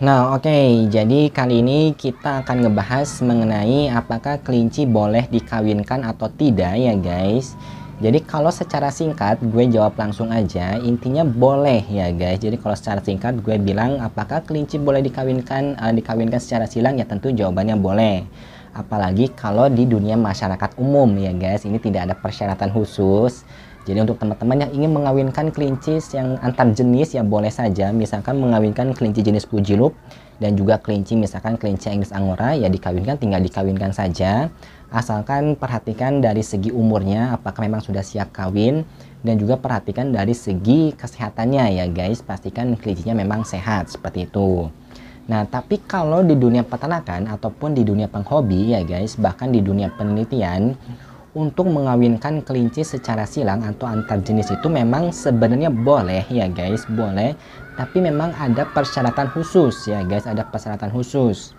Nah, oke. Okay. Jadi kali ini kita akan ngebahas mengenai apakah kelinci boleh dikawinkan atau tidak ya, guys. Jadi kalau secara singkat gue jawab langsung aja, intinya boleh ya, guys. Jadi kalau secara singkat gue bilang apakah kelinci boleh dikawinkan uh, dikawinkan secara silang ya tentu jawabannya boleh. Apalagi kalau di dunia masyarakat umum ya, guys. Ini tidak ada persyaratan khusus jadi untuk teman-teman yang ingin mengawinkan kelinci yang antar jenis ya boleh saja misalkan mengawinkan kelinci jenis pujilup dan juga kelinci misalkan kelinci Inggris Angora ya dikawinkan tinggal dikawinkan saja asalkan perhatikan dari segi umurnya apakah memang sudah siap kawin dan juga perhatikan dari segi kesehatannya ya guys pastikan kelincinya memang sehat seperti itu. Nah, tapi kalau di dunia peternakan ataupun di dunia penghobi ya guys, bahkan di dunia penelitian, untuk mengawinkan kelinci secara silang atau antar jenis itu memang sebenarnya boleh ya guys, boleh. Tapi memang ada persyaratan khusus ya guys, ada persyaratan khusus.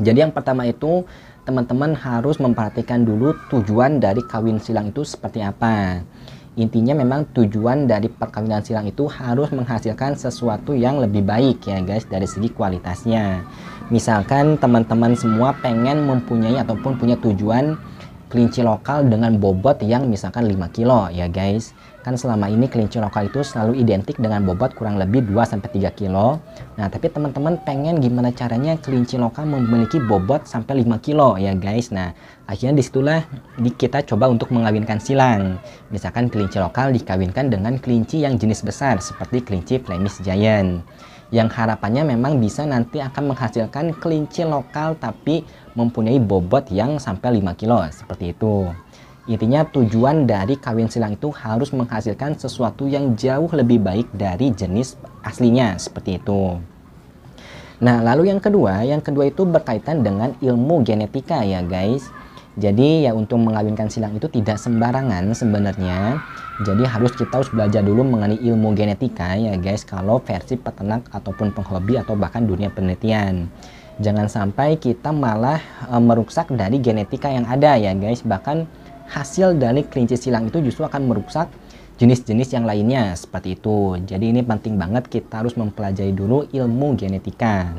Jadi yang pertama itu teman-teman harus memperhatikan dulu tujuan dari kawin silang itu seperti apa. Intinya memang tujuan dari perkawinan silang itu harus menghasilkan sesuatu yang lebih baik ya guys dari segi kualitasnya. Misalkan teman-teman semua pengen mempunyai ataupun punya tujuan kelinci lokal dengan bobot yang misalkan 5 kilo ya guys Kan selama ini kelinci lokal itu selalu identik dengan bobot kurang lebih 2-3 kilo. Nah, tapi teman-teman pengen gimana caranya kelinci lokal memiliki bobot sampai 5 kilo ya guys. Nah, akhirnya disitulah kita coba untuk mengawinkan silang. Misalkan kelinci lokal dikawinkan dengan kelinci yang jenis besar seperti kelinci Flemish Giant yang harapannya memang bisa nanti akan menghasilkan kelinci lokal tapi mempunyai bobot yang sampai 5 kilo seperti itu. Intinya tujuan dari kawin silang itu harus menghasilkan sesuatu yang jauh lebih baik dari jenis aslinya seperti itu. Nah, lalu yang kedua, yang kedua itu berkaitan dengan ilmu genetika ya, guys. Jadi ya untuk mengawinkan silang itu tidak sembarangan sebenarnya. Jadi harus kita harus belajar dulu mengenai ilmu genetika ya guys kalau versi peternak ataupun penghobi atau bahkan dunia penelitian. Jangan sampai kita malah e, merusak dari genetika yang ada ya guys. Bahkan hasil dari kelinci silang itu justru akan merusak jenis-jenis yang lainnya seperti itu. Jadi ini penting banget kita harus mempelajari dulu ilmu genetika.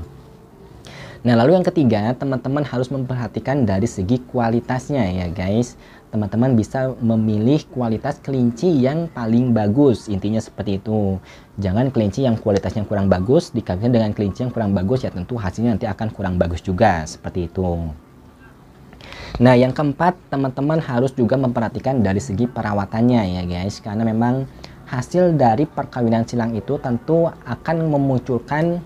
Nah, lalu yang ketiga, teman-teman harus memperhatikan dari segi kualitasnya ya, guys. Teman-teman bisa memilih kualitas kelinci yang paling bagus, intinya seperti itu. Jangan kelinci yang kualitasnya kurang bagus dikaitkan dengan kelinci yang kurang bagus ya tentu hasilnya nanti akan kurang bagus juga, seperti itu. Nah, yang keempat, teman-teman harus juga memperhatikan dari segi perawatannya ya guys, karena memang hasil dari perkawinan silang itu tentu akan memunculkan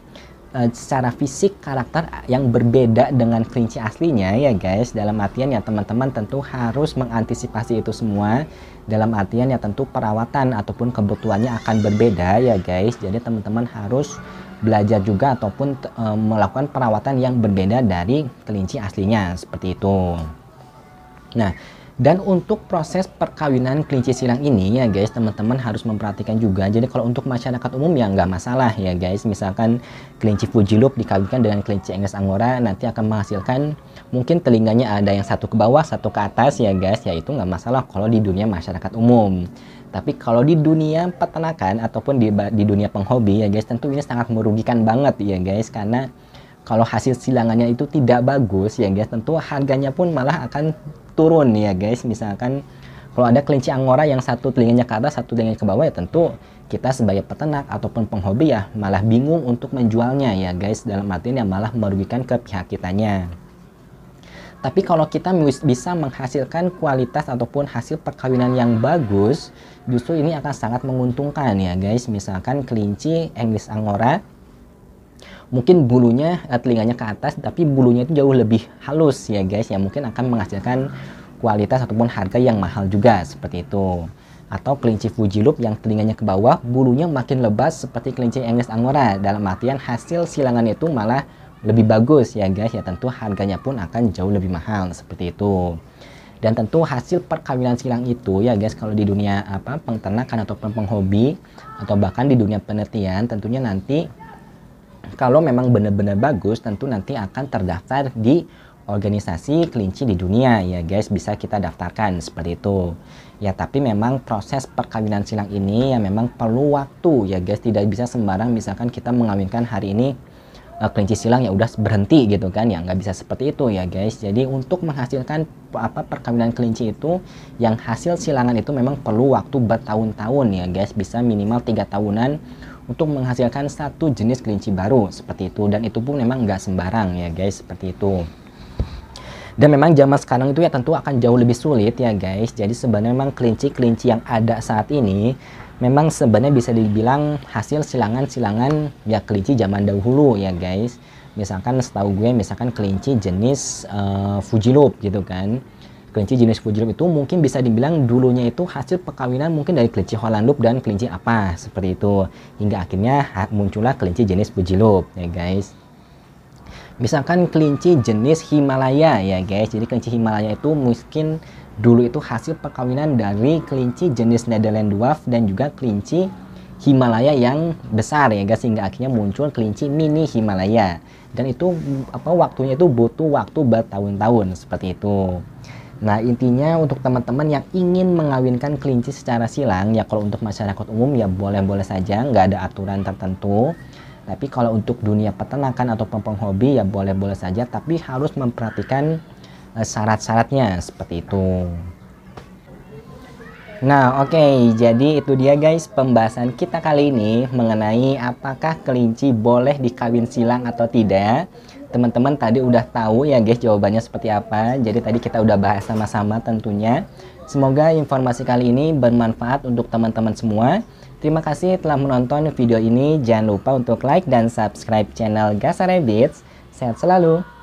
e, secara fisik karakter yang berbeda dengan kelinci aslinya ya guys. Dalam artian ya teman-teman tentu harus mengantisipasi itu semua. Dalam artian ya tentu perawatan ataupun kebutuhannya akan berbeda ya guys. Jadi teman-teman harus belajar juga ataupun e, melakukan perawatan yang berbeda dari kelinci aslinya seperti itu. Nah, dan untuk proses perkawinan kelinci silang ini ya guys, teman-teman harus memperhatikan juga. Jadi kalau untuk masyarakat umum ya nggak masalah ya guys. Misalkan kelinci Fuji Loop dikawinkan dengan kelinci Angus Angora nanti akan menghasilkan mungkin telinganya ada yang satu ke bawah, satu ke atas ya guys. Ya itu nggak masalah kalau di dunia masyarakat umum. Tapi kalau di dunia peternakan ataupun di, di dunia penghobi ya guys, tentu ini sangat merugikan banget ya guys karena kalau hasil silangannya itu tidak bagus ya guys tentu harganya pun malah akan turun ya guys misalkan kalau ada kelinci angora yang satu telinganya ke atas satu telinganya ke bawah ya tentu kita sebagai peternak ataupun penghobi ya malah bingung untuk menjualnya ya guys dalam artian ya malah merugikan ke pihak kitanya tapi kalau kita bisa menghasilkan kualitas ataupun hasil perkawinan yang bagus, justru ini akan sangat menguntungkan ya guys. Misalkan kelinci English Angora mungkin bulunya eh, telinganya ke atas tapi bulunya itu jauh lebih halus ya guys yang mungkin akan menghasilkan kualitas ataupun harga yang mahal juga seperti itu atau kelinci Fuji Loop yang telinganya ke bawah bulunya makin lebat seperti kelinci English Angora dalam artian hasil silangan itu malah lebih bagus ya guys ya tentu harganya pun akan jauh lebih mahal seperti itu dan tentu hasil perkawinan silang itu ya guys kalau di dunia apa peternakan atau penghobi atau bahkan di dunia penelitian tentunya nanti kalau memang benar-benar bagus tentu nanti akan terdaftar di organisasi kelinci di dunia ya guys bisa kita daftarkan seperti itu ya tapi memang proses perkawinan silang ini ya memang perlu waktu ya guys tidak bisa sembarang misalkan kita mengawinkan hari ini uh, kelinci silang ya udah berhenti gitu kan ya nggak bisa seperti itu ya guys jadi untuk menghasilkan apa perkawinan kelinci itu yang hasil silangan itu memang perlu waktu bertahun-tahun ya guys bisa minimal tiga tahunan untuk menghasilkan satu jenis kelinci baru seperti itu dan itu pun memang nggak sembarang ya guys seperti itu dan memang zaman sekarang itu ya tentu akan jauh lebih sulit ya guys jadi sebenarnya memang kelinci-kelinci yang ada saat ini memang sebenarnya bisa dibilang hasil silangan-silangan ya kelinci zaman dahulu ya guys misalkan setahu gue misalkan kelinci jenis uh, eh, Loop gitu kan kelinci jenis pujilum itu mungkin bisa dibilang dulunya itu hasil perkawinan mungkin dari kelinci hollandup dan kelinci apa seperti itu hingga akhirnya muncullah kelinci jenis pujilum ya guys misalkan kelinci jenis Himalaya ya guys jadi kelinci Himalaya itu mungkin dulu itu hasil perkawinan dari kelinci jenis Netherland Dwarf dan juga kelinci Himalaya yang besar ya guys sehingga akhirnya muncul kelinci mini Himalaya dan itu apa waktunya itu butuh waktu bertahun-tahun seperti itu Nah intinya untuk teman-teman yang ingin mengawinkan kelinci secara silang ya kalau untuk masyarakat umum ya boleh-boleh saja nggak ada aturan tertentu. Tapi kalau untuk dunia peternakan atau hobi ya boleh-boleh saja tapi harus memperhatikan eh, syarat-syaratnya seperti itu. Nah, oke, okay, jadi itu dia guys pembahasan kita kali ini mengenai apakah kelinci boleh dikawin silang atau tidak teman-teman tadi udah tahu ya guys jawabannya seperti apa. Jadi tadi kita udah bahas sama-sama tentunya. Semoga informasi kali ini bermanfaat untuk teman-teman semua. Terima kasih telah menonton video ini. Jangan lupa untuk like dan subscribe channel Gasarebits. Sehat selalu.